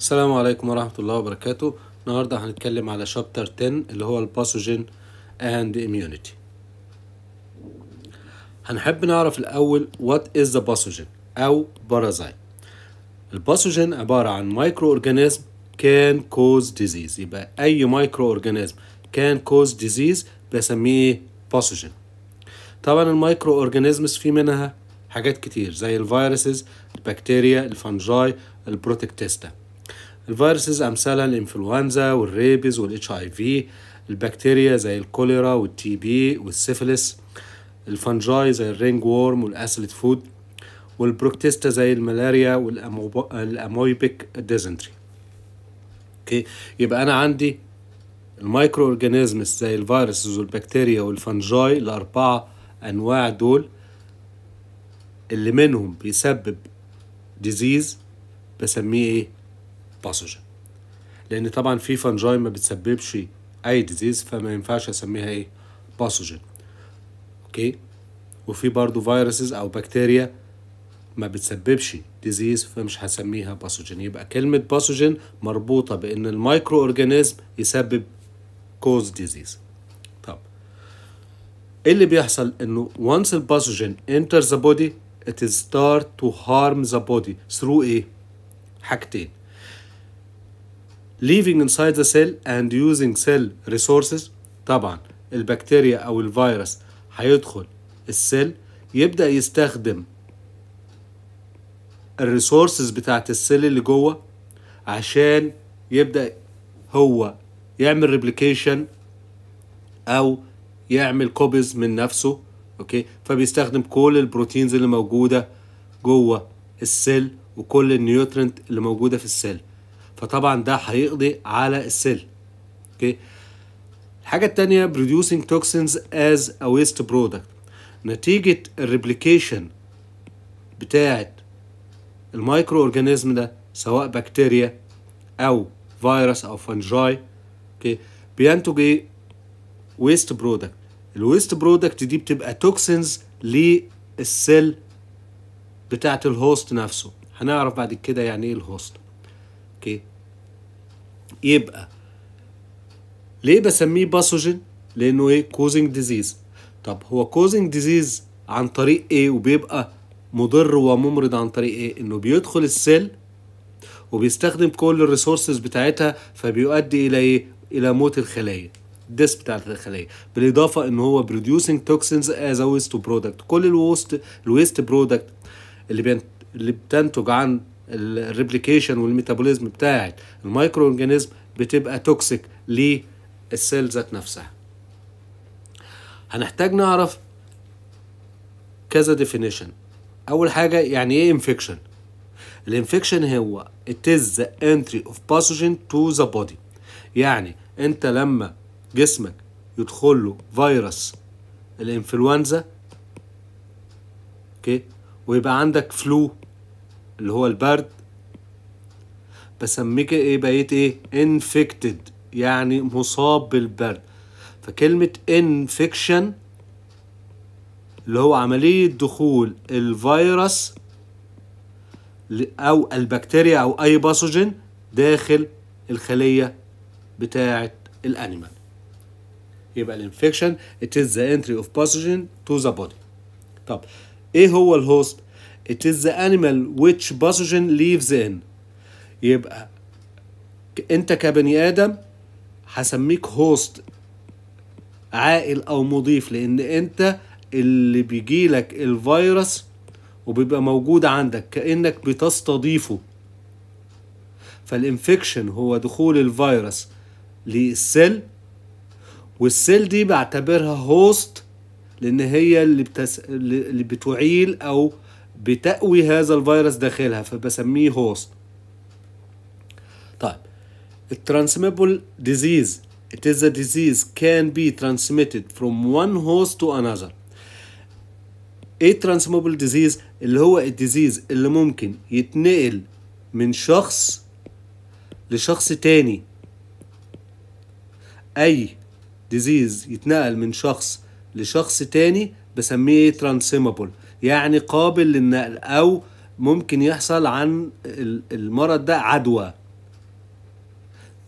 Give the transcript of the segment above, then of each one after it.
السلام عليكم ورحمة الله وبركاته النهاردة هنتكلم على شابتر 10 اللي هو الباثوجين اند immunity هنحب نعرف الأول what is the pathogen أو parasite الباثوجين عبارة عن مايكرو أورجانيزم كان كوز ديزيز يبقى أي مايكرو أورجانيزم كان كوز ديزيز بسميه باثوجين طبعا المايكرو أورجانيزمز في منها حاجات كتير زي الفيروسز البكتيريا الفنجاي البروتكتيستا الفيروسز أمثالها الإنفلونزا والريبز والإتش أي في البكتيريا زي الكوليرا والتي بي والسيفلس الفنجاي زي الرينج وورم والأسلت فود والبروكتيستا زي الملاريا والأمويبك ديزنتري اوكي يبقى أنا عندي المايكرو اورجانيزمز زي الفيروسز والبكتيريا والفنجاي الأربعة أنواع دول اللي منهم بيسبب ديزيز بسميه ايه باثوجين لان طبعا في فنجاي ما بتسببش اي ديزيز فما ينفعش اسميها ايه باثوجين اوكي وفي برضو فيروسز او بكتيريا ما بتسببش ديزيز فمش هسميها باثوجين يبقى كلمه باثوجين مربوطه بان المايكرو اورجانيزم يسبب كوز ديزيز طب ايه اللي بيحصل انه once الباثوجين enters the body it ستارت start to harm the body through ايه حاجتين leaving inside the cell and using cell resources طبعا البكتيريا او الفيروس هيدخل السيل يبدا يستخدم الريسورسز بتاعت السيل اللي جوه عشان يبدا هو يعمل ريبليكيشن او يعمل كوبيز من نفسه اوكي فبيستخدم كل البروتينز اللي موجوده جوه السيل وكل النيوترنت اللي موجوده في السيل فطبعا ده هيقضي على السيل اوكي الحاجة التانية producing toxins as a waste product نتيجة الريبليكيشن بتاعة المايكرو اورجانيزم ده سواء بكتيريا أو فيروس أو فنجاي اوكي بينتج ايه ويست برودكت الويست برودكت دي بتبقى توكسنز للسيل بتاعة الهوست نفسه هنعرف بعد كده يعني ايه الهوست اوكي يبقى ليه بسميه باثوجين لانه ايه كوزنج ديزيز طب هو كوزنج ديزيز عن طريق ايه وبيبقى مضر وممرض عن طريق ايه انه بيدخل السيل وبيستخدم كل الريسورسز بتاعتها فبيؤدي الى ايه الى موت الخلايا ديس بتاعت الخلايا بالاضافه ان هو producing toxins as a waste product كل الويست الويست برودكت اللي بين اللي بتنتج عن الريبليكيشن والميتابوليزم بتاعت المايكرو اورجانيزم بتبقى توكسيك للسيل ذات نفسها هنحتاج نعرف كذا ديفينيشن اول حاجه يعني ايه انفكشن الانفكشن هو it is the entry of pathogen to the body يعني انت لما جسمك يدخل له فيروس الانفلونزا اوكي ويبقى عندك فلو اللي هو البرد بسميك ايه بقيت ايه infected يعني مصاب بالبرد فكلمة infection اللي هو عملية دخول الفيروس أو البكتيريا أو أي باثوجين داخل الخلية بتاعة الأنيمال يبقى الانفكشن it is the entry of pathogen to the body طب ايه هو الهوست It is the animal which pathogen lives in يبقى انت كبني ادم هسميك هوست عائل او مضيف لان انت اللي بيجيلك الفيروس وبيبقى موجود عندك كانك بتستضيفه فالانفكشن هو دخول الفيروس للسل والسل دي بعتبرها هوست لان هي اللي بتس... اللي بتعيل او بتأوي هذا الفيروس داخلها فبسميه هوست طيب الترانسميبل ديزيز it is a disease can be transmitted from one host to another ايه transmittable disease اللي هو الديزيز اللي ممكن يتنقل من شخص لشخص تاني اي ديزيز يتنقل من شخص لشخص تاني بسميه transmittable يعني قابل للنقل أو ممكن يحصل عن المرض ده عدوى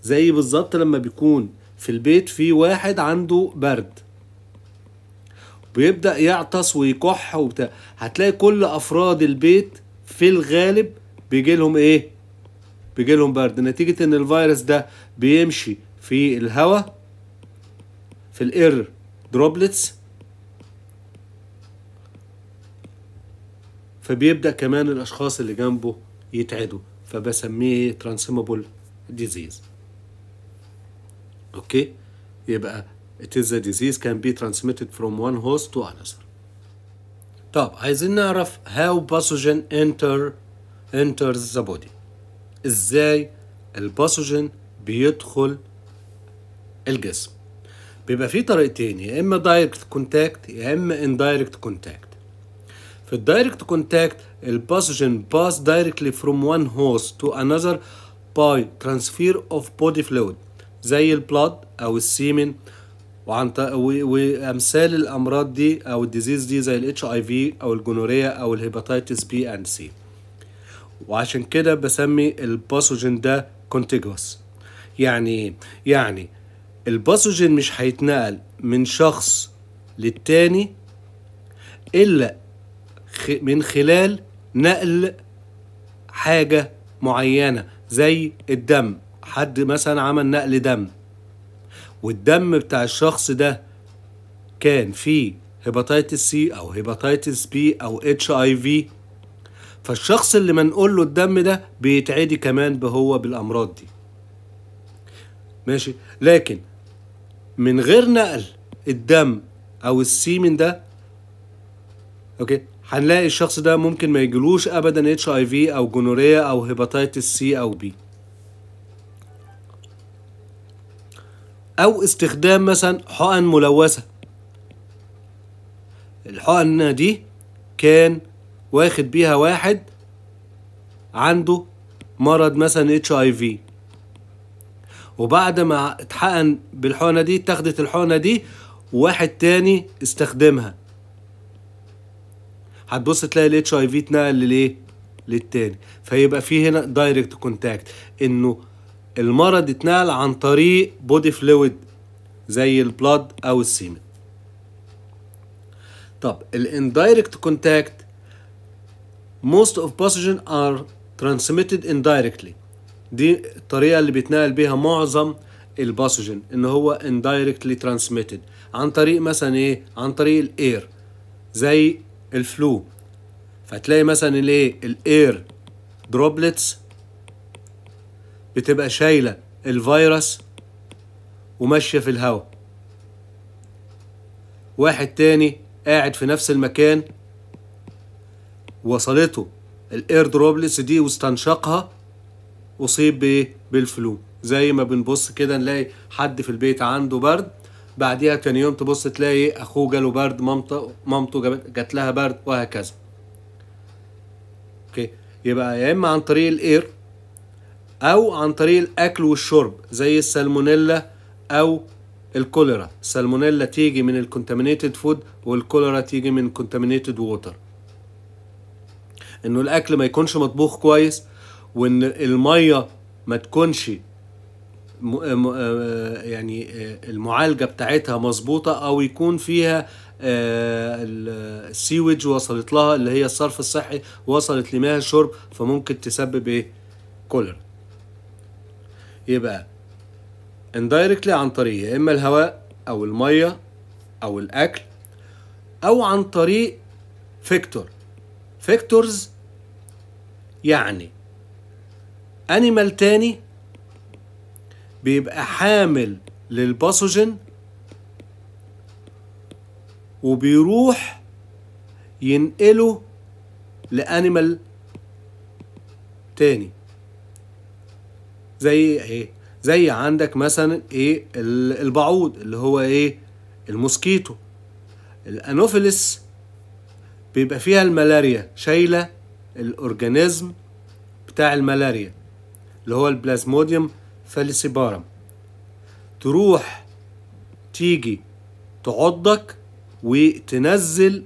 زي بالظبط لما بيكون في البيت في واحد عنده برد بيبدأ يعطس ويكح وبتاع هتلاقي كل أفراد البيت في الغالب بيجي لهم إيه؟ بيجي لهم برد نتيجة إن الفيروس ده بيمشي في الهواء في الإير دروبلتس فبيبدا كمان الاشخاص اللي جنبه يتعدوا فبسميه ترانسيمبل ديزيز اوكي يبقى it is a disease can be transmitted from one host to another طب عايزين نعرف how pathogen enter enters the body ازاي الباثوجين بيدخل الجسم بيبقى فيه طريقتين يا اما دايركت كونتاكت يا اما اندايركت كونتاكت في الدايركت كونتاكت الباسجين باس دايركتلي فروم وان هوست تو انذر باي ترانسفير اوف بودي فلويد زي البلاد او السيمن وعن وامثال الامراض دي او الديزيز دي زي الاتش اي في او الجونوريا او الهيباتيتس بي اند سي وعشان كده بسمي الباثوجين ده كونتيجوس يعني يعني الباثوجين مش هيتنقل من شخص للتاني الا من خلال نقل حاجة معينة زي الدم حد مثلا عمل نقل دم والدم بتاع الشخص ده كان فيه هيباتيتس سي او هيباتيتس بي او اتش اي في فالشخص اللي منقول له الدم ده بيتعدي كمان هو بالامراض دي ماشي لكن من غير نقل الدم او السيمن ده اوكي هنلاقي الشخص ده ممكن ما يجلوش ابدا اتش اي في او جونوريا او هيباتيتس سي او بي او استخدام مثلا حقن ملوثه الحقن دي كان واخد بيها واحد عنده مرض مثلا اتش اي في وبعد ما اتحقن بالحقنه دي اتاخدت الحقنه دي وواحد تاني استخدمها هتبص تلاقي الاتش اي في اتنقل لليه للتاني فيبقى في هنا دايركت كونتاكت انه المرض اتنقل عن طريق بودي فلويد زي البلاد او السيمن طب الاندايركت كونتاكت most of pathogen are transmitted indirectly دي الطريقة اللي بيتنقل بيها معظم الباثوجين ان هو indirectly transmitted عن طريق مثلا ايه عن طريق الاير زي الفلو فتلاقي مثلا الايه الاير دروبلتس بتبقى شايله الفيروس وماشيه في الهواء واحد تاني قاعد في نفس المكان وصلته الاير دروبلتس دي واستنشقها اصيب بايه بالفلو زي ما بنبص كده نلاقي حد في البيت عنده برد بعديها تاني يوم تبص تلاقي اخوه جاله برد مامته مامته جات لها برد وهكذا اوكي يبقى يا اما عن طريق الاير او عن طريق الاكل والشرب زي السالمونيلا او الكوليرا السالمونيلا تيجي من الكونتامينيتد فود والكوليرا تيجي من كونتامينيتد ووتر انه الاكل ما يكونش مطبوخ كويس وان الميه ما تكونش آه، آه، يعني آه، المعالجه بتاعتها مظبوطه او يكون فيها السيوج وصلت لها اللي هي الصرف الصحي وصلت لمياه الشرب فممكن تسبب ايه كولر يبقى اندايركتلي عن طريق يا اما الهواء او الميه او الاكل او عن طريق فيكتور فيكتورز يعني انيمال تاني بيبقى حامل للباثوجين وبيروح ينقله لانيمال تاني زي ايه زي عندك مثلا ايه البعوض اللي هو ايه الموسكيتو الانوفيلس بيبقى فيها الملاريا شايله الاورجانيزم بتاع الملاريا اللي هو البلازموديوم فالسبارة تروح تيجي تعضك وتنزل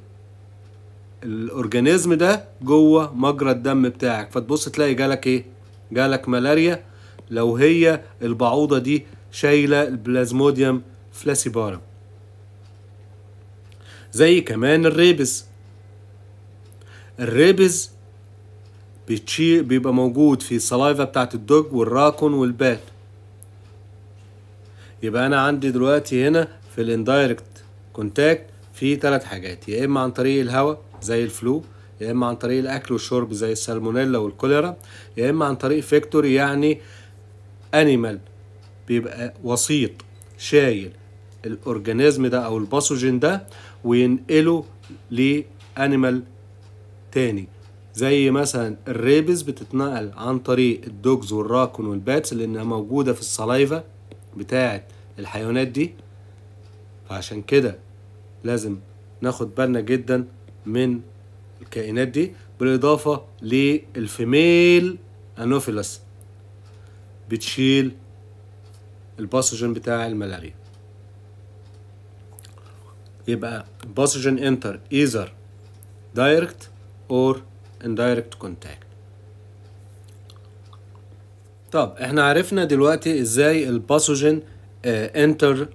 الاورجانيزم ده جوه مجرى الدم بتاعك فتبص تلاقي جالك ايه جالك ملاريا لو هي البعوضه دي شايله البلازموديوم فلاسيبارم زي كمان الريبز الريبز بيبقى موجود في السلايفا بتاعت الدوج والراكون والبات يبقى انا عندي دلوقتي هنا في الاندايركت كونتاكت في ثلاث حاجات يا اما عن طريق الهواء زي الفلو يا اما عن طريق الاكل والشرب زي السالمونيلا والكوليرا يا اما عن طريق فيكتور يعني انيمال بيبقى وسيط شايل الاورجانيزم ده او الباثوجين ده وينقله لانيمال تاني زي مثلا الريبز بتتنقل عن طريق الدوجز والراكون والباتس لانها موجوده في الصلايفه بتاعت الحيوانات دي فعشان كده لازم ناخد بالنا جدا من الكائنات دي بالإضافة للفيميل أنوفيلس بتشيل الباسوجين بتاع الملاريا يبقى باسوجين انتر ايزر دايركت اور indirect contact طب احنا عرفنا دلوقتي ازاي الباثوجين انتر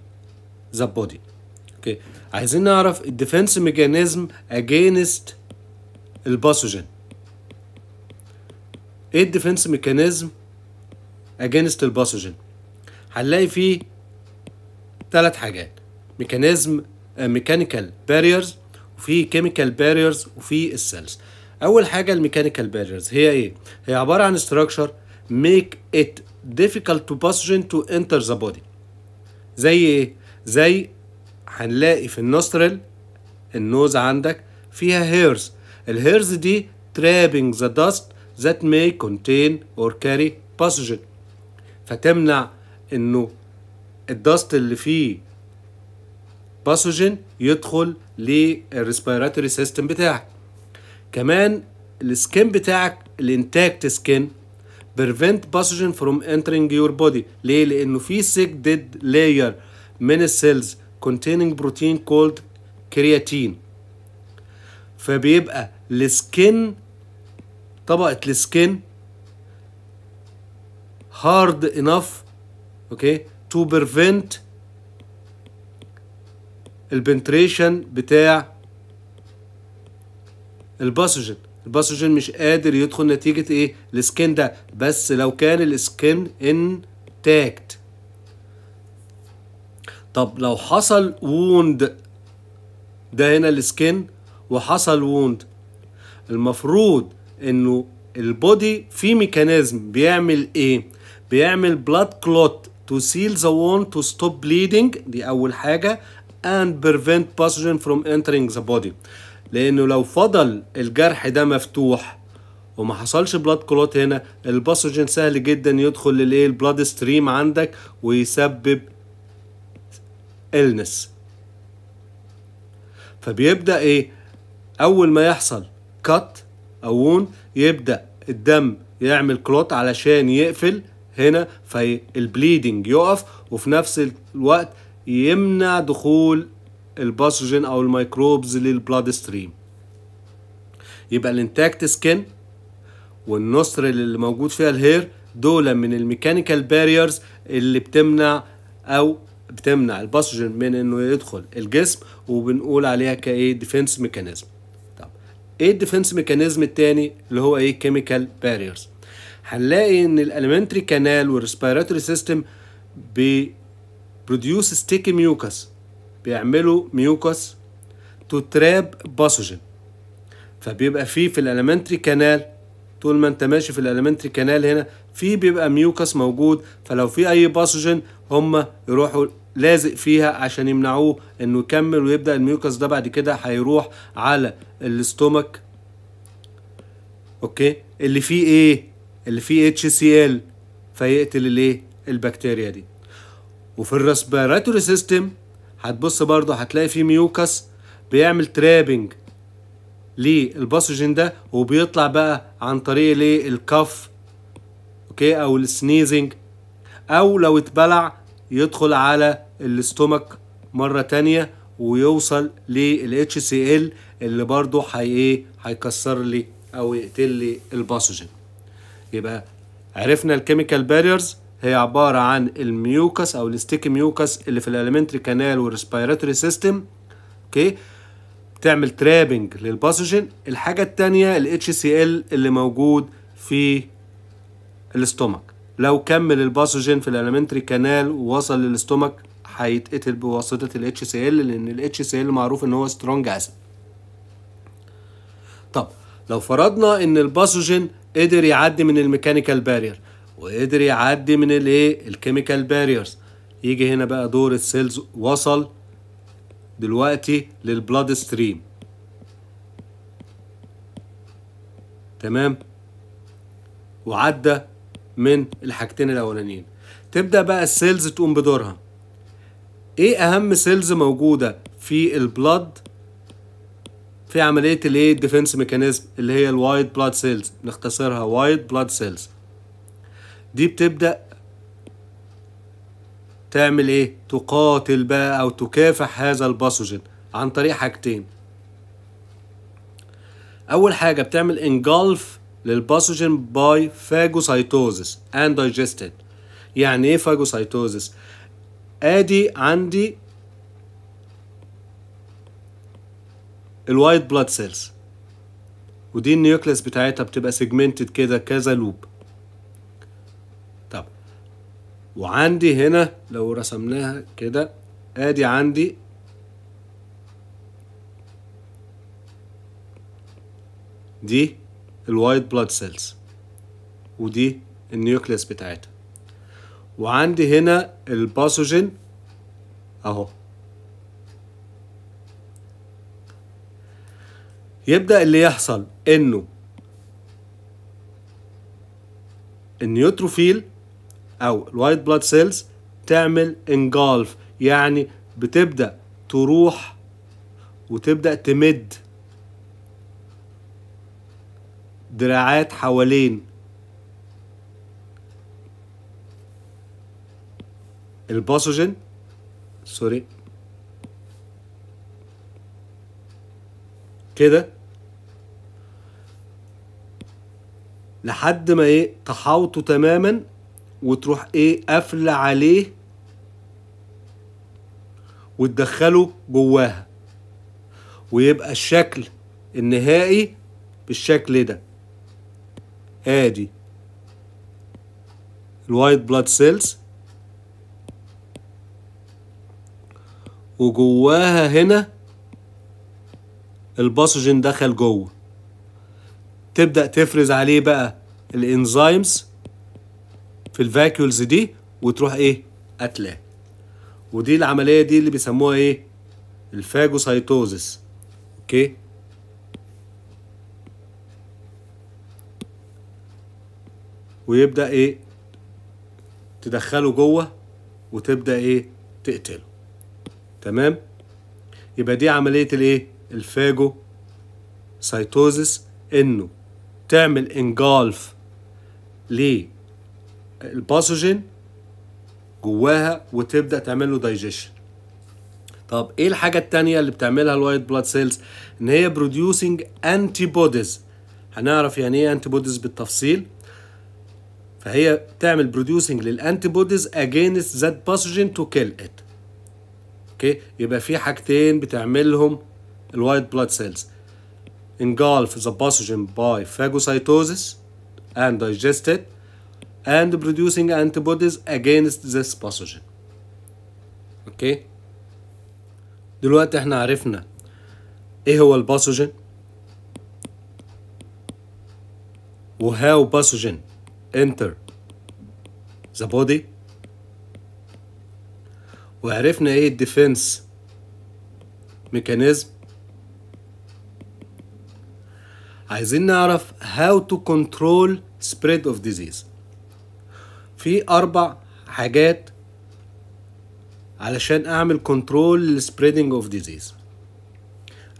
ذا بودي اوكي عايزين نعرف الديفنس ميكانيزم اجينست الباثوجين ايه الديفنس ميكانيزم اجينست الباثوجين هنلاقي فيه ثلاث حاجات ميكانيزم ميكانيكال باريرز وفي كيميكال باريرز وفي السيلز اول حاجه الميكانيكال باريرز هي ايه هي عباره عن استراكشر make it difficult to pathogen to enter the body زي ايه زي هنلاقي في النوسترل النوز عندك فيها هيرز الهيرز دي trapping the dust that may contain or carry pathogen فتمنع انه الدست اللي فيه باثوجين يدخل للريسبيراتوري سيستم بتاعك كمان السكين بتاعك الانتاكت سكين prevent pathogen from entering your body ليه لانه في thick dead layer من السيلز containing protein called كرياتين فبيبقى السكن طبقة السكن hard enough اوكي okay, to prevent البنتريشن بتاع الباسوجين الباثوجين مش قادر يدخل نتيجه ايه السكين ده بس لو كان السكين انتاكت طب لو حصل ووند ده هنا السكين وحصل ووند المفروض انه البودي في ميكانيزم بيعمل ايه بيعمل بلاد كلوت to seal the wound to stop bleeding دي اول حاجه and prevent pathogen from entering the body لانه لو فضل الجرح ده مفتوح وما حصلش بلاد كلوت هنا الباثوجين سهل جدا يدخل للايه البلاد ستريم عندك ويسبب النس فبيبدا ايه اول ما يحصل كات او وون يبدا الدم يعمل كلوت علشان يقفل هنا فالبليدنج يقف وفي نفس الوقت يمنع دخول الباثوجين او الميكروبز للبلاد ستريم يبقى الانتاكت سكين والنصر اللي موجود فيها الهير دول من الميكانيكال باريرز اللي بتمنع او بتمنع الباثوجين من انه يدخل الجسم وبنقول عليها كايه ديفنس ميكانيزم طب ايه الديفنس ميكانيزم التاني اللي هو ايه كيميكال باريرز هنلاقي ان الاليمنتري كانال والريسبيراتوري سيستم بي بروديوس ستيكي ميوكس بيعملوا ميوكس تو تراب باثوجين فبيبقى فيه في الاليمنتري كانال طول ما انت ماشي في الاليمنتري كانال هنا في بيبقى ميوكس موجود فلو في اي باثوجين هم يروحوا لازق فيها عشان يمنعوه انه يكمل ويبدا الميوكس ده بعد كده هيروح على الاستومك اوكي اللي فيه ايه اللي فيه اتش سي ال فيقتل الايه البكتيريا دي وفي الريسبيراتوري سيستم هتبص برضه هتلاقي في ميوكس بيعمل ترابنج للباثوجين ده وبيطلع بقى عن طريق ليه الكف اوكي او السنيزنج او لو اتبلع يدخل على الاستومك مره تانية ويوصل لل HCl اللي برضه هي ايه هيكسر لي او يقتل لي الباثوجين يبقى عرفنا الكيميكال باريرز هي عبارة عن الميوكس أو الستيكي ميوكس اللي في الاليمنتري كانال والريسبيراتوري سيستم أوكي بتعمل ترابنج للباسوجين الحاجة التانية ال HCl اللي موجود في الاستومك لو كمل الباسوجين في الاليمنتري كانال ووصل للاستومك هيتقتل بواسطة ال HCl لأن ال HCl معروف إن هو سترونج أسيد طب لو فرضنا إن الباسوجين قدر يعدي من الميكانيكال بارير وقدر يعدي من الايه الكيميكال باريرز يجي هنا بقى دور السيلز وصل دلوقتي للبلاد ستريم تمام وعدى من الحاجتين الاولانيين تبدا بقى السيلز تقوم بدورها ايه اهم سيلز موجوده في البلاد في عمليه الايه الديفنس ميكانيزم اللي هي الوايت بلاد سيلز نختصرها وايت بلاد سيلز دي بتبدأ تعمل ايه تقاتل بقى او تكافح هذا الباثوجين عن طريق حاجتين اول حاجه بتعمل انجلف للباثوجين باي فاجوسايتوزس اند دايجستد يعني ايه فاجوسايتوزس ادي عندي الوايت بلاد سيلز ودي النيوكليس بتاعتها بتبقى سيجمنتد كده كذا لوب وعندي هنا لو رسمناها كده ادي عندي دي الوايت بلاد سيلز ودي النيوكليس بتاعتها وعندي هنا الباثوجين اهو يبدأ اللي يحصل انه النيوتروفيل او الوايت بلاد سيلز تعمل انجالف يعني بتبدا تروح وتبدا تمد دراعات حوالين الباثوجين سوري كده لحد ما ايه تحاوطوا تماما وتروح ايه قافله عليه وتدخله جواها ويبقى الشكل النهائي بالشكل ده ادي الوايت بلاد سيلز وجواها هنا الباسوجين دخل جوه تبدأ تفرز عليه بقى الانزيمز في الفاكيولز دي وتروح ايه قتلاه ودي العمليه دي اللي بيسموها ايه الفاجوسايتوزس اوكي ويبدا ايه تدخله جوه وتبدا ايه تقتله تمام يبقى دي عمليه الايه الفاجو سايتوزس انه تعمل انجالف ليه الباثوجين جواها وتبدا تعمل له دايجيشن طب ايه الحاجه التانية اللي بتعملها الوايت بلاد سيلز ان هي بروديوسنج انتي بوديز هنعرف يعني ايه انتي بوديز بالتفصيل فهي تعمل بروديوسنج للانتي بوديز اجينست ذات باثوجين تو كيل ات اوكي يبقى في حاجتين بتعملهم الوايت بلاد سيلز engulf the pathogen by phagocytosis and digest it and producing antibodies against this pathogen اوكي دلوقتي احنا عرفنا ايه هو الباثوجين وهاو باثوجين enter the body وعرفنا ايه الديفنس ميكانيزم عايزين نعرف how to control spread of disease في اربع حاجات علشان اعمل كنترول للسبريدنج اوف ديزيز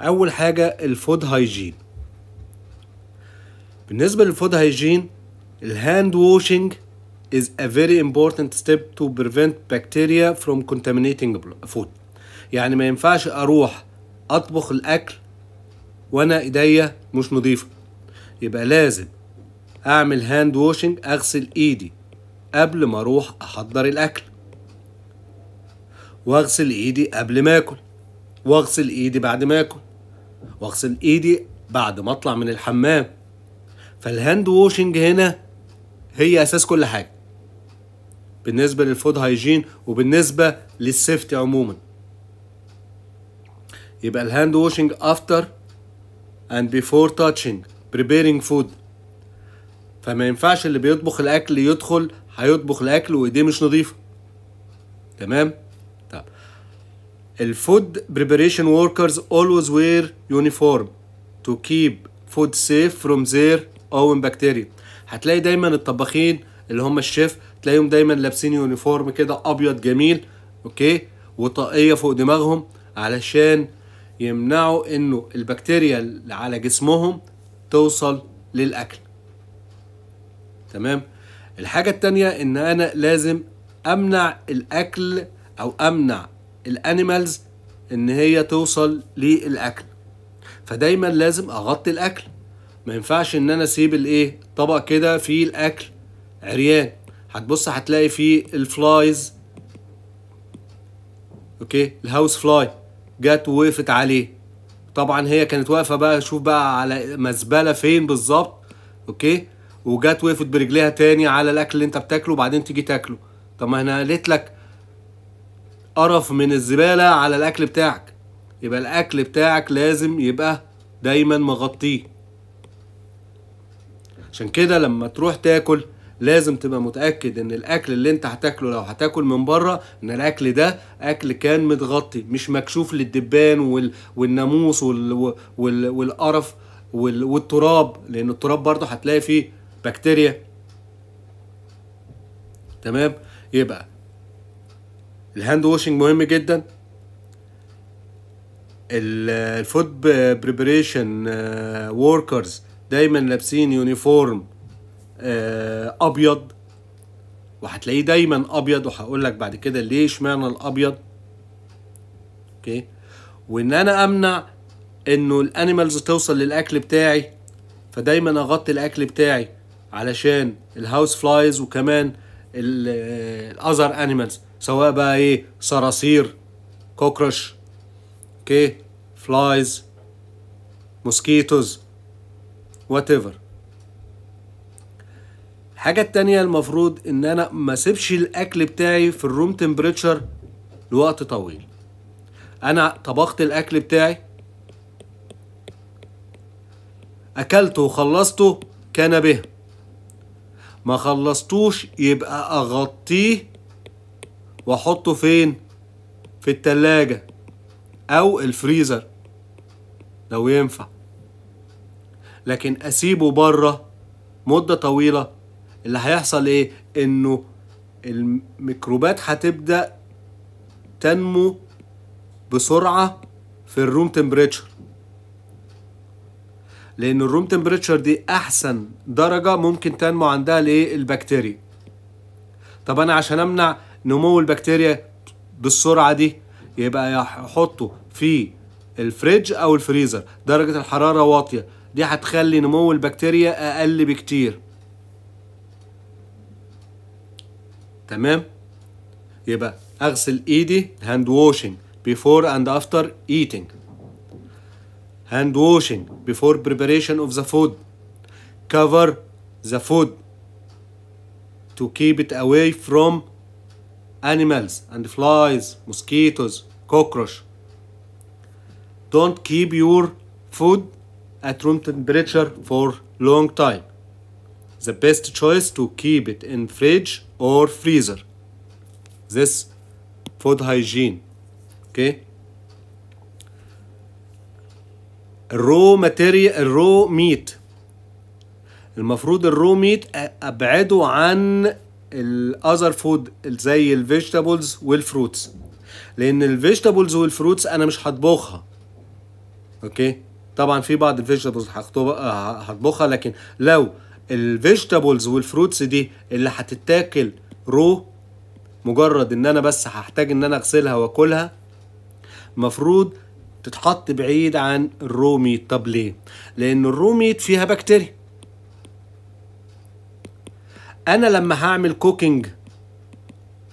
اول حاجه الفود هايجين بالنسبه للفود هايجين الهاند ووشنج is a very important step to prevent bacteria from contaminating food يعني ما ينفعش اروح اطبخ الاكل وانا ايديا مش نظيفه يبقى لازم اعمل هاند ووشنج اغسل ايدي قبل ما اروح احضر الاكل واغسل ايدي قبل ما اكل واغسل ايدي بعد ما اكل واغسل ايدي بعد ما اطلع من الحمام فالهاند ووشنج هنا هي اساس كل حاجه بالنسبه للفود هايجين وبالنسبه للسيفتي عموما يبقى الهاند ووشنج افتر اند بيفور تاتشنج preparing فود فما ينفعش اللي بيطبخ الاكل يدخل هيطبخ الاكل وايديه مش نظيفه تمام طب الفود بريبريشن وركرز always wear uniform to keep food safe from their own bacteria هتلاقي دايما الطباخين اللي هم الشيف تلاقيهم دايما لابسين يونيفورم كده ابيض جميل اوكي وطاقيه فوق دماغهم علشان يمنعوا انه البكتيريا اللي على جسمهم توصل للاكل تمام الحاجة التانية ان انا لازم امنع الاكل او امنع الانيمالز ان هي توصل للاكل فدايما لازم اغطي الاكل ما ينفعش ان انا اسيب الايه طبق كده فيه الاكل عريان هتبص هتلاقي فيه الفلايز اوكي الهاوس فلاي جت ووقفت عليه طبعا هي كانت واقفه بقى شوف بقى على مزبله فين بالظبط اوكي وجت وقفت برجليها تاني على الاكل اللي انت بتاكله وبعدين تيجي تاكله طب ما انا قلت لك قرف من الزباله على الاكل بتاعك يبقى الاكل بتاعك لازم يبقى دايما مغطيه عشان كده لما تروح تاكل لازم تبقى متاكد ان الاكل اللي انت هتاكله لو هتاكل من بره ان الاكل ده اكل كان متغطي مش مكشوف للدبان وال... والناموس وال... وال... والقرف وال... والتراب لان التراب برضه هتلاقي فيه بكتيريا تمام يبقى الهاند ووشنج مهم جدا الفود بريبريشن وركرز آه، دايما لابسين يونيفورم آه، ابيض وهتلاقيه دايما ابيض وهقول لك بعد كده ليه اشمعنى الابيض اوكي وان انا امنع انه الانيمالز توصل للاكل بتاعي فدايما اغطي الاكل بتاعي علشان الهاوس فلايز وكمان الاذر انيمالز آه، سواء بقى ايه صراصير كوكروش اوكي فلايز موسكيتوز وات ايفر الحاجه التانية المفروض ان انا ما اسيبش الاكل بتاعي في الروم تمبريتشر لوقت طويل انا طبخت الاكل بتاعي اكلته وخلصته كان به ما خلصتوش يبقى اغطيه واحطه فين في التلاجة او الفريزر لو ينفع لكن اسيبه بره مدة طويلة اللي هيحصل ايه انه الميكروبات هتبدأ تنمو بسرعة في الروم تمبريتشر لان الروم تمبريتشر دي احسن درجه ممكن تنمو عندها الايه البكتيريا طب انا عشان امنع نمو البكتيريا بالسرعه دي يبقى احطه في الفريج او الفريزر درجه الحراره واطيه دي هتخلي نمو البكتيريا اقل بكتير تمام يبقى اغسل ايدي هاند ووشنج بيفور اند افتر ايتنج hand washing before preparation of the food. Cover the food to keep it away from animals and flies, mosquitoes, cockroach. Don't keep your food at room temperature for long time. The best choice to keep it in fridge or freezer. This food hygiene. Okay? الرو ماتيريال الرو ميت المفروض الرو ميت ابعده عن الاذر فود زي الفيجيتابلز والفروتس لان الفيجيتابلز والفروتس انا مش هطبخها اوكي طبعا في بعض الفيجيتابلز هطبخها لكن لو الفيجيتابلز والفروتس دي اللي هتتاكل رو مجرد ان انا بس هحتاج ان انا اغسلها واكلها مفروض بتتحط بعيد عن الروميت طب ليه؟ لأن الروميت فيها بكتيريا أنا لما هعمل كوكينج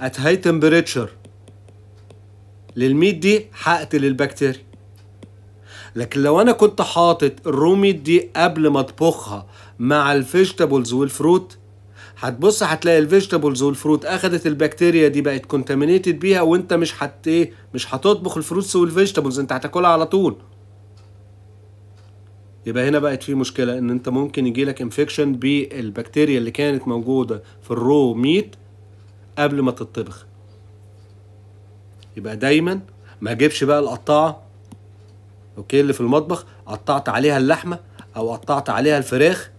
ات هاي تمبريتشر للميت دي هقتل البكتيريا لكن لو انا كنت حاطط الروميت دي قبل ما اطبخها مع الفيجيتابلز والفروت هتبص هتلاقي الفيجيتابلز والفروت اخدت البكتيريا دي بقت كونتامينيتد بيها وانت مش حت ايه مش هتطبخ الفروتس والفيجيتابلز انت هتاكلها على طول يبقى هنا بقت في مشكله ان انت ممكن يجي لك انفكشن بالبكتيريا اللي كانت موجوده في الرو ميت قبل ما تطبخ يبقى دايما ما اجيبش بقى القطاعه اوكي اللي في المطبخ قطعت عليها اللحمه او قطعت عليها الفراخ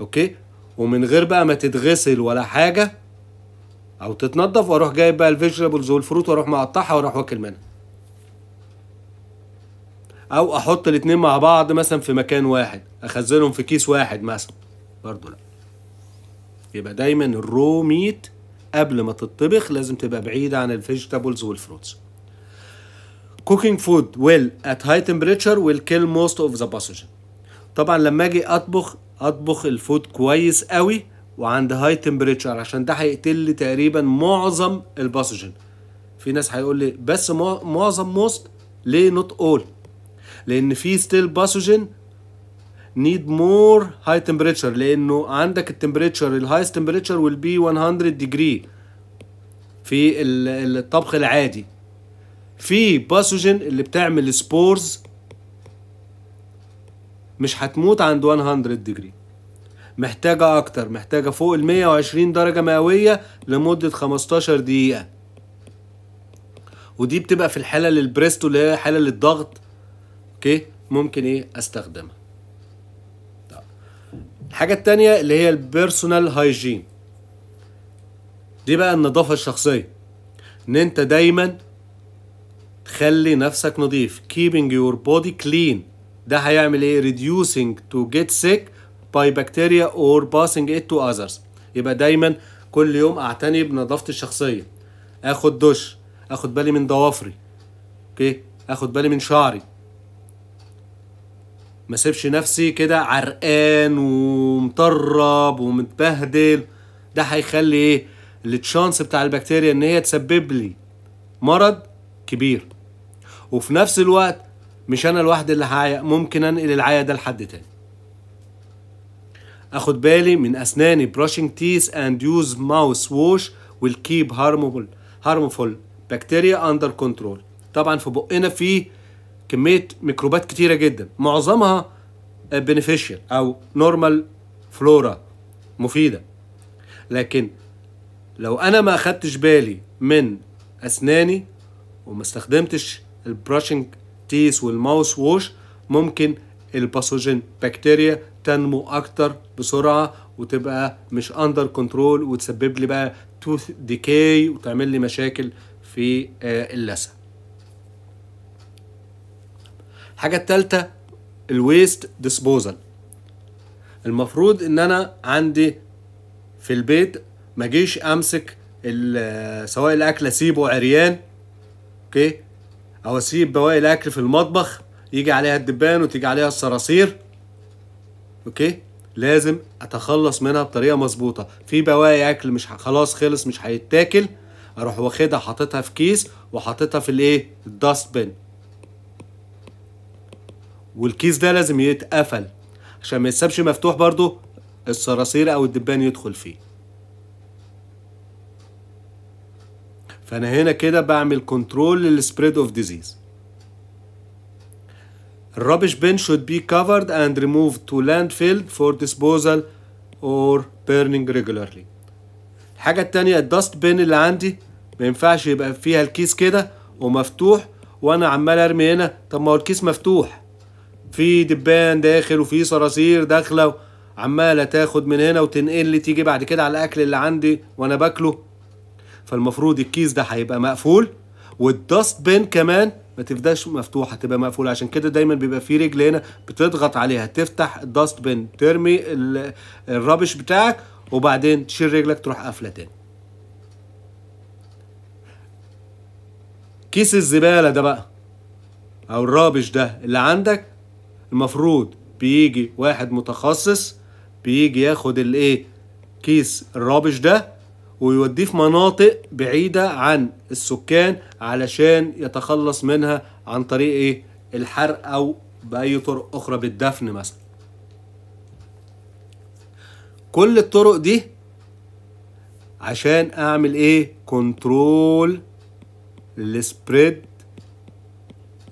اوكي ومن غير بقى ما تتغسل ولا حاجه او تتنضف واروح جايب بقى الفيجيتابلز والفروت واروح مقطعها واروح واكل منها او احط الاتنين مع بعض مثلا في مكان واحد اخزنهم في كيس واحد مثلا برضو لا يبقى دايما الرو ميت قبل ما تطبخ لازم تبقى بعيدة عن الفيجيتابلز والفروتس cooking food will at high temperature will kill most of the pathogen طبعا لما اجي اطبخ اطبخ الفود كويس قوي وعند هاي تمبريتشر عشان ده هيقتل لي تقريبا معظم الباثوجين في ناس هيقول لي بس معظم موست ليه نوت اول لان في ستيل باثوجين نيد مور هاي تمبريتشر لانه عندك التمبريتشر الهايست تمبريتشر ويل بي 100 ديجري في الطبخ العادي في باثوجين اللي بتعمل سبورز مش هتموت عند 100 ديجري محتاجة أكتر محتاجة فوق ال 120 درجة مئوية لمدة 15 دقيقة ودي بتبقى في الحالة للبريستو اللي هي حالة للضغط أوكي ممكن إيه أستخدمها الحاجة التانية اللي هي البيرسونال هايجين دي بقى النظافة الشخصية إن أنت دايما تخلي نفسك نظيف keeping your body clean ده هيعمل ايه reducing to get sick by bacteria or passing it to others يبقى دايما كل يوم اعتني بنظافتي الشخصيه اخد دش اخد بالي من ضوافري اوكي اخد بالي من شعري ما اسيبش نفسي كده عرقان ومطرب ومتبهدل ده هيخلي ايه التشانس بتاع البكتيريا ان هي تسبب لي مرض كبير وفي نفس الوقت مش انا لوحدي اللي هعيا ممكن انقل العيا ده لحد تاني اخد بالي من اسناني براشنج تيث اند يوز ماوس ووش ويل كيب هارمفول هارمفول بكتيريا اندر كنترول طبعا في بقنا في كميه ميكروبات كتيره جدا معظمها بنفيشال او نورمال فلورا مفيده لكن لو انا ما اخدتش بالي من اسناني وما استخدمتش البراشنج التيس والماوس ووش ممكن الباثوجين بكتيريا تنمو اكتر بسرعه وتبقى مش اندر كنترول وتسبب لي بقى توث ديكاي وتعمل لي مشاكل في آه، اللثه الحاجه الثالثه الويست ديسبوزال المفروض ان انا عندي في البيت ما جيش امسك آه، سواء الاكل اسيبه عريان اوكي او اسيب بواقي الاكل في المطبخ يجي عليها الدبان وتيجي عليها الصراصير اوكي لازم اتخلص منها بطريقه مظبوطه في بواقي اكل مش خلاص خلص مش هيتاكل اروح واخدها حاططها في كيس وحاططها في الايه الداست بن والكيس ده لازم يتقفل عشان ما يتسابش مفتوح برضو الصراصير او الدبان يدخل فيه فانا هنا كده بعمل كنترول للسبريد اوف ديزيز الرابش bin should be covered and removed to landfill for disposal or burning regularly الحاجة التانية الدست بين اللي عندي ما ينفعش يبقى فيها الكيس كده ومفتوح وانا عمال ارمي هنا طب ما هو الكيس مفتوح في دبان داخل وفي صراصير داخله عماله تاخد من هنا وتنقل لي تيجي بعد كده على الاكل اللي عندي وانا باكله فالمفروض الكيس ده هيبقى مقفول والدست بين كمان ما تبداش مفتوحه تبقى مقفوله عشان كده دايما بيبقى في رجل هنا بتضغط عليها تفتح الدست بين ترمي الرابش بتاعك وبعدين تشيل رجلك تروح قافله تاني كيس الزباله ده بقى او الرابش ده اللي عندك المفروض بيجي واحد متخصص بيجي ياخد الايه كيس الرابش ده ويوديه في مناطق بعيدة عن السكان علشان يتخلص منها عن طريق ايه الحرق او باي طرق اخرى بالدفن مثلا كل الطرق دي عشان اعمل ايه كنترول السبريد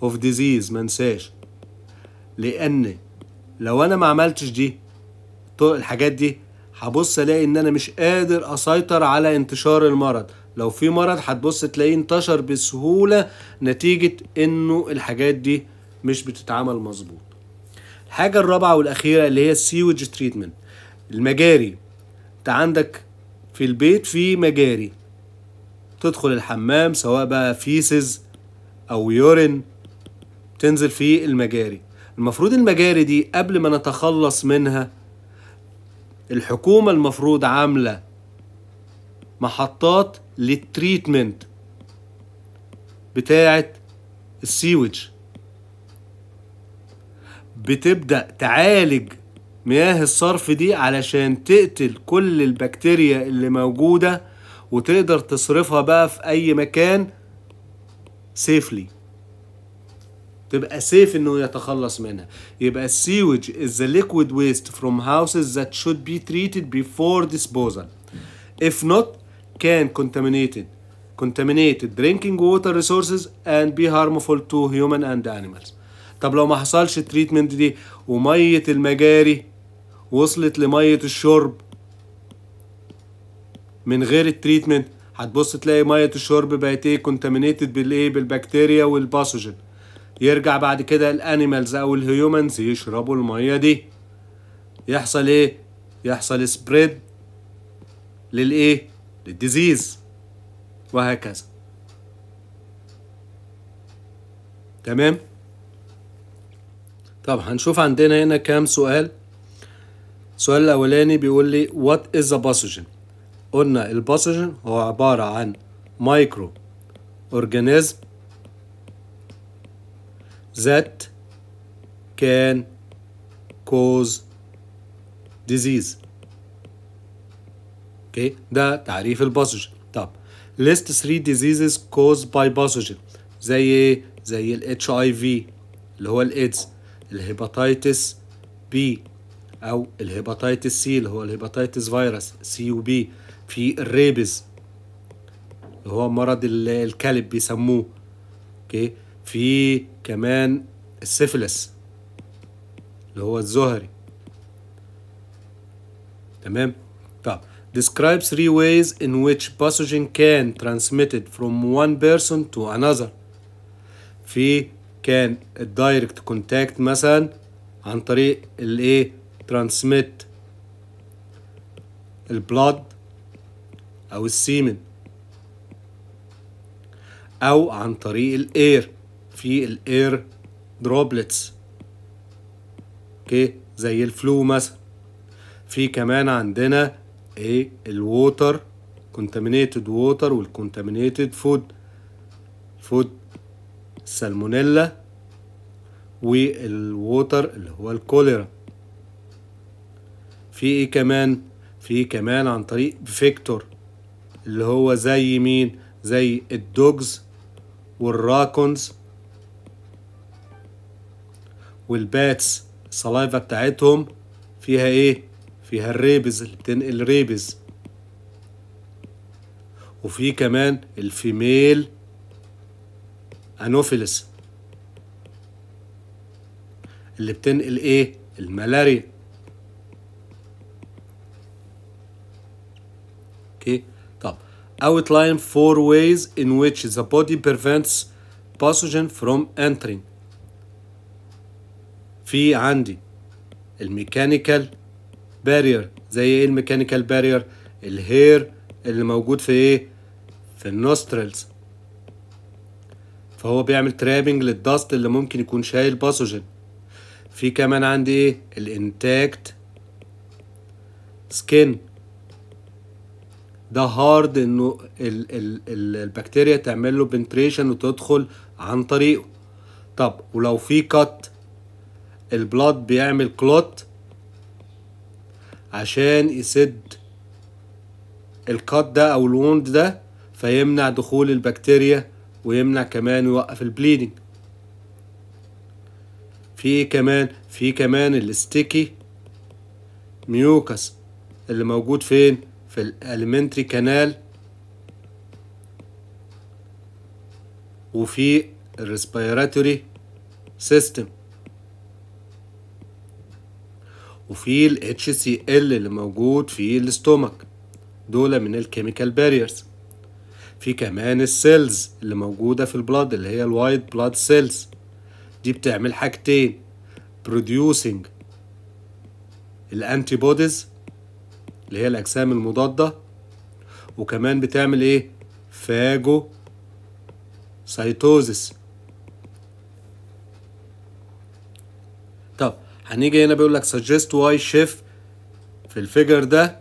اوف ديزيز منساش لان لو انا ما عملتش دي الحاجات دي هبص الاقي ان انا مش قادر اسيطر على انتشار المرض لو في مرض هتبص تلاقيه انتشر بسهولة نتيجة انه الحاجات دي مش بتتعمل مظبوط الحاجة الرابعة والاخيرة اللي هي السيوج تريتمنت المجاري انت عندك في البيت في مجاري تدخل الحمام سواء بقى فيسز او يورين تنزل في المجاري المفروض المجاري دي قبل ما نتخلص منها الحكومة المفروض عاملة محطات للتريتمنت بتاعة السيوج بتبدأ تعالج مياه الصرف دي علشان تقتل كل البكتيريا اللي موجودة وتقدر تصرفها بقى في أي مكان سيفلي تبقى سيف انه يتخلص منها يبقى السيوج is the liquid waste from houses that should be treated before disposal if not can contaminated contaminated drinking water resources and be harmful to human and animals طب لو ما حصلش التريتمنت دي ومية المجاري وصلت لمية الشرب من غير التريتمنت هتبص تلاقي مية الشرب بقت ايه contaminated بالايه بالبكتيريا والباثوجين يرجع بعد كده الانيمالز او الهيومنز يشربوا الميه دي يحصل ايه يحصل سبريد للايه للديزيز وهكذا تمام طب هنشوف عندنا هنا كام سؤال السؤال الاولاني بيقول لي وات از باثوجين قلنا الباثوجين هو عباره عن مايكرو اورجانيزم that can cause disease اوكي ده تعريف الباثوجين طب list 3 diseases caused by pathogen زي ايه زي ال HIV اللي هو الايدز الهيباتيتس بي او الهيباتيتس سي اللي هو الهيباتيتس فيروس سي يو بي في الريبز اللي هو مرض الكلب بيسموه اوكي في كمان السفلس اللي هو الزهري تمام طب describe three ways in which pathogen can transmitted from one person to another في كان الدايركت كونتاكت مثلا عن طريق الايه ترانسميت البلاد او السيمن او عن طريق الاير في الاير دروبلتس اوكي زي الفلو مثلا في كمان عندنا ايه الووتر كونتامينيتد ووتر والكونتامينيتد فود فود السالمونيلا والووتر اللي هو الكوليرا في ايه كمان في كمان عن طريق فيكتور اللي هو زي مين زي الدوجز والراكونز والباتس الصلايفة بتاعتهم فيها ايه فيها الريبز اللي بتنقل ريبز وفي كمان الفيميل انوفيلس اللي بتنقل ايه الملاريا اوكي طب outline four ways in which the body prevents pathogen from entering في عندي الميكانيكال بارير زي ايه الميكانيكال بارير الهير اللي موجود في ايه في النوسترلز فهو بيعمل ترابنج للدست اللي ممكن يكون شايل باثوجين في كمان عندي ايه الانتاكت سكين ده هارد انه ال ال ال البكتيريا تعمل له بنتريشن وتدخل عن طريقه طب ولو في كات البلاد بيعمل كلوت عشان يسد القط ده او الوند ده فيمنع دخول البكتيريا ويمنع كمان يوقف البليدنج في إيه كمان في كمان الستيكي ميوكس اللي موجود فين في الاليمنتري كانال وفي الريسبيراتوري سيستم وفي ال HCl اللي موجود في الاستومك دول من الكيميكال باريرز في كمان السيلز اللي موجودة في البلاد اللي هي الوايت بلاد سيلز دي بتعمل حاجتين producing الانتي بوديز اللي هي الاجسام المضادة وكمان بتعمل ايه فاجو سايتوزيس هنيجي هنا بيقول لك suggest why شيف في الفيجر ده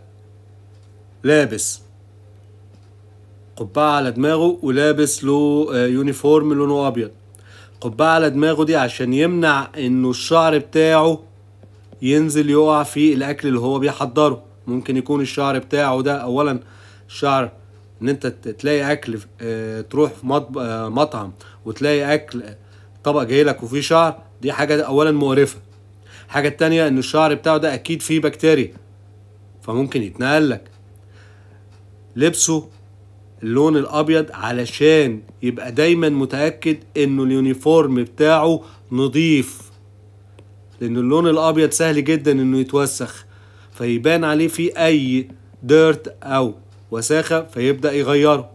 لابس قبعة على دماغه ولابس له يونيفورم آه، لونه أبيض قبعة على دماغه دي عشان يمنع إنه الشعر بتاعه ينزل يقع في الأكل اللي هو بيحضره ممكن يكون الشعر بتاعه ده أولا شعر إن أنت تلاقي أكل آه، تروح آه، مطعم وتلاقي أكل طبق جايلك وفيه شعر دي حاجة أولا مقرفة الحاجه التانية ان الشعر بتاعه ده اكيد فيه بكتيريا فممكن يتنقل لك لبسه اللون الابيض علشان يبقى دايما متاكد انه اليونيفورم بتاعه نظيف لان اللون الابيض سهل جدا انه يتوسخ فيبان عليه فيه اي ديرت او وساخه فيبدا يغيره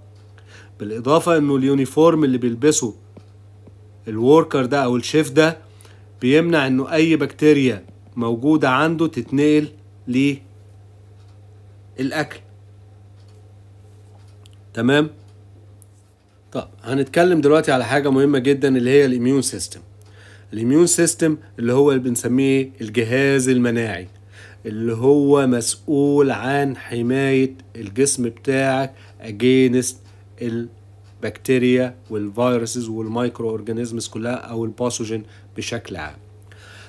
بالاضافه انه اليونيفورم اللي بيلبسه الوركر ده او الشيف ده بيمنع انه اي بكتيريا موجودة عنده تتنقل للأكل تمام طب هنتكلم دلوقتي على حاجة مهمة جدا اللي هي الإميون سيستم الإميون سيستم اللي هو اللي بنسميه الجهاز المناعي اللي هو مسؤول عن حماية الجسم بتاعك أجينست البكتيريا والفيروسز والمايكرو أورجانيزمز كلها أو الباثوجين بشكل عام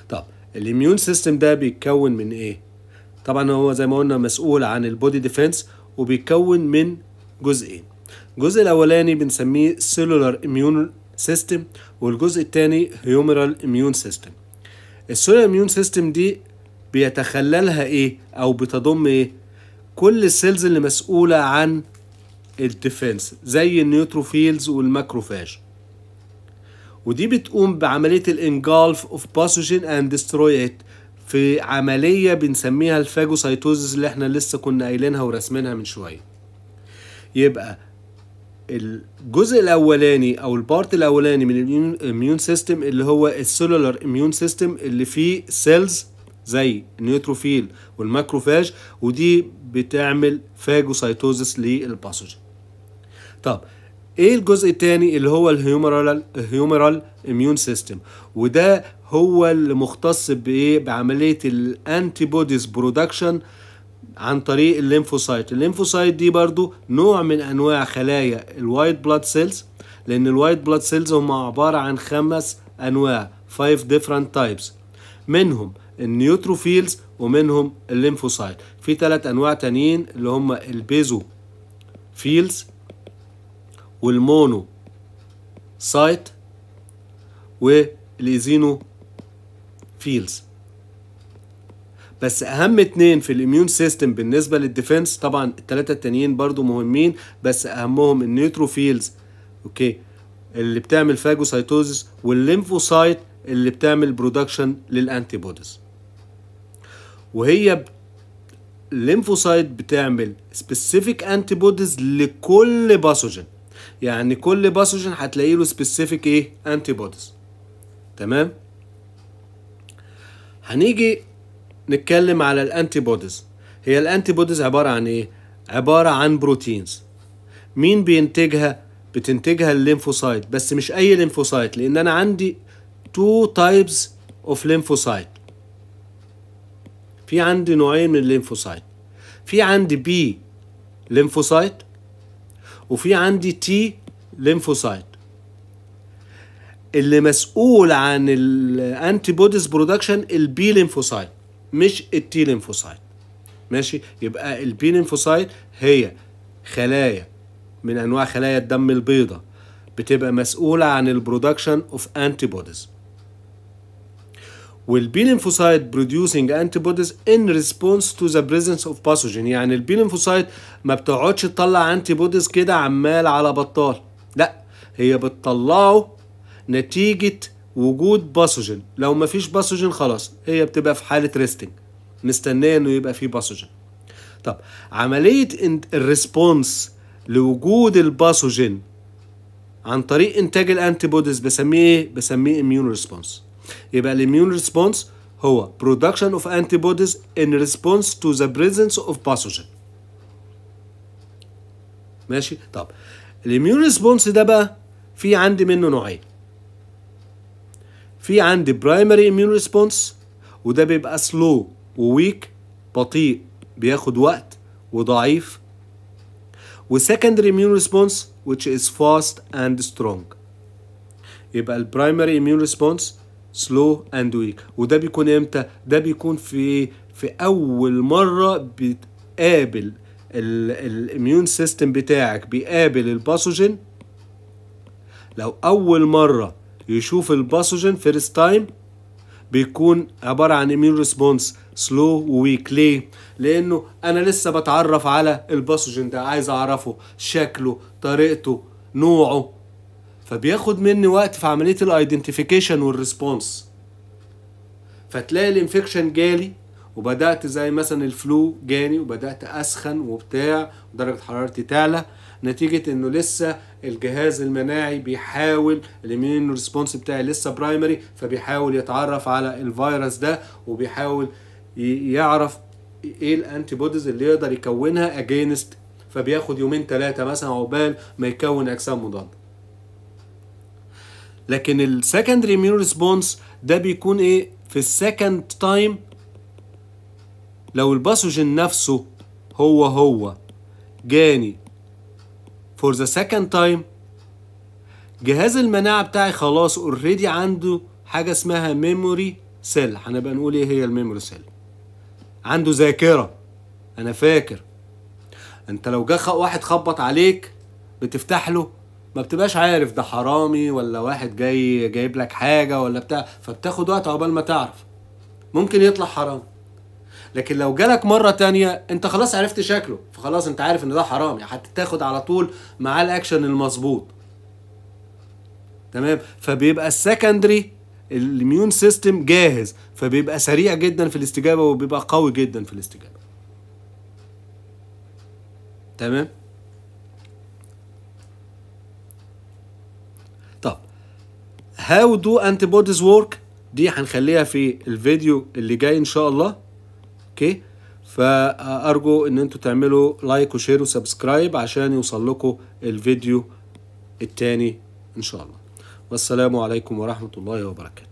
طب الاميون سيستم ده بيتكون من ايه طبعا هو زي ما قلنا مسؤول عن البودي ديفنس وبيتكون من جزئين الجزء الاولاني بنسميه سيلولار اميون سيستم والجزء الثاني هيومرال اميون سيستم السيلولار اميون سيستم دي بيتخللها ايه او بتضم ايه كل السيلز اللي مسؤوله عن الديفنس زي النيوتروفيلز والماكروفاج ودي بتقوم بعملية الانجالف اوف باثوجين اند دستروي ات في عملية بنسميها الفاجوسايتوزيس اللي احنا لسه كنا قايلينها وراسمينها من شوية يبقى الجزء الاولاني او البارت الاولاني من الاميون سيستم اللي هو السيلولار اميون سيستم اللي فيه سيلز زي النيوتروفيل والماكروفاج ودي بتعمل فاجوسايتوزيس للباثوجين طب ايه الجزء الثاني اللي هو الهيومرال الهيومرال اميون سيستم وده هو اللي مختص بايه بعمليه الانتي بوديز برودكشن عن طريق الليمفوسايت الليمفوسايت دي برضو نوع من انواع خلايا الوايت بلاد سيلز لان الوايت بلاد سيلز هم عباره عن خمس انواع 5 different types منهم النيوتروفيلز ومنهم الليمفوسايت في ثلاث انواع تانيين اللي هم البيزو فيلز والمونو سايت والايزينو فيلز بس اهم اتنين في الاميون سيستم بالنسبه للديفنس طبعا الثلاثه التانيين برضو مهمين بس اهمهم النيوتروفيلز اوكي اللي بتعمل فاجوسايتوزيس والليمفوسايت اللي بتعمل برودكشن للانتي بوديز وهي الليمفوسايت بتعمل سبيسيفيك انتي بوديز لكل باثوجين يعني كل باثوجين هتلاقي له سبيسيفيك ايه انتي بوديز تمام هنيجي نتكلم على الانتي بوديز هي الانتي بوديز عباره عن ايه عباره عن بروتينز مين بينتجها بتنتجها الليمفوسايت بس مش اي ليمفوسايت لان انا عندي تو تايبس اوف ليمفوسايت في عندي نوعين من الليمفوسايت في عندي بي ليمفوسايت وفي عندي تي ليمفوسايت اللي مسؤول عن الانتي بوديز برودكشن البي ليمفوسايت مش التي ليمفوسايت ماشي يبقى البي ليمفوسايت هي خلايا من انواع خلايا الدم البيضاء بتبقى مسؤوله عن البرودكشن اوف انتي بوديز وال B lymphocyte producing antibodies in response to the presence of pathogen يعني ال B lymphocyte ما بتقعدش تطلع antibodies كده عمال على بطال لا هي بتطلعه نتيجة وجود باثوجين لو مفيش باثوجين خلاص هي بتبقى في حالة ريستنج مستنية انه يبقى فيه باثوجين طب عملية الريسبونس لوجود الباثوجين عن طريق انتاج الانتي بوديز بسميه ايه؟ بسميه اميون ريسبونس يبقى الاميون ريسبونس هو production of antibodies in response to the presence of pathogen ماشي طب الاميون ريسبونس ده بقى في عندي منه نوعين في عندي برايمري اميون ريسبونس وده بيبقى سلو وويك بطيء بياخد وقت وضعيف وسكندري اميون ريسبونس which is fast and strong يبقى البرايمري اميون ريسبونس سلو اند ويك وده بيكون امتى ده بيكون في في اول مره بتقابل الاميون سيستم بتاعك بيقابل الباثوجين لو اول مره يشوف الباثوجين فيرست تايم بيكون عباره عن اميون ريسبونس سلو وويك ليه لانه انا لسه بتعرف على الباثوجين ده عايز اعرفه شكله طريقته نوعه فبياخد مني وقت في عمليه الايدنتيفيكيشن والريسبونس فتلاقي الانفكشن جالي وبدات زي مثلا الفلو جاني وبدات اسخن وبتاع ودرجه حرارتي تعلى نتيجه انه لسه الجهاز المناعي بيحاول الاميون ريسبونس بتاعي لسه برايمري فبيحاول يتعرف على الفيروس ده وبيحاول يعرف ايه الانتي بوديز اللي يقدر يكونها اجينست فبياخد يومين ثلاثه مثلا عقبال ما يكون اجسام مضاده لكن السكندري immune ريسبونس ده بيكون ايه في السكند تايم لو الباثوجين نفسه هو هو جاني فور ذا سكند تايم جهاز المناعه بتاعي خلاص اوريدي عنده حاجه اسمها ميموري سيل هنبقى نقول ايه هي الميموري سيل عنده ذاكره انا فاكر انت لو جه واحد خبط عليك بتفتح له ما بتبقاش عارف ده حرامي ولا واحد جاي جايب لك حاجه ولا بتاع فبتاخد وقت عقبال ما تعرف ممكن يطلع حرام لكن لو جالك مرة تانية انت خلاص عرفت شكله فخلاص انت عارف ان ده حرام يعني هتاخد على طول معاه الاكشن المظبوط تمام فبيبقى السكندري الاميون سيستم جاهز فبيبقى سريع جدا في الاستجابة وبيبقى قوي جدا في الاستجابة تمام هاو دو انتي بوديز ورك دي هنخليها في الفيديو اللي جاي ان شاء الله اوكي فارجو ان انتوا تعملوا لايك وشير وسبسكرايب عشان يوصل لكم الفيديو التاني ان شاء الله والسلام عليكم ورحمه الله وبركاته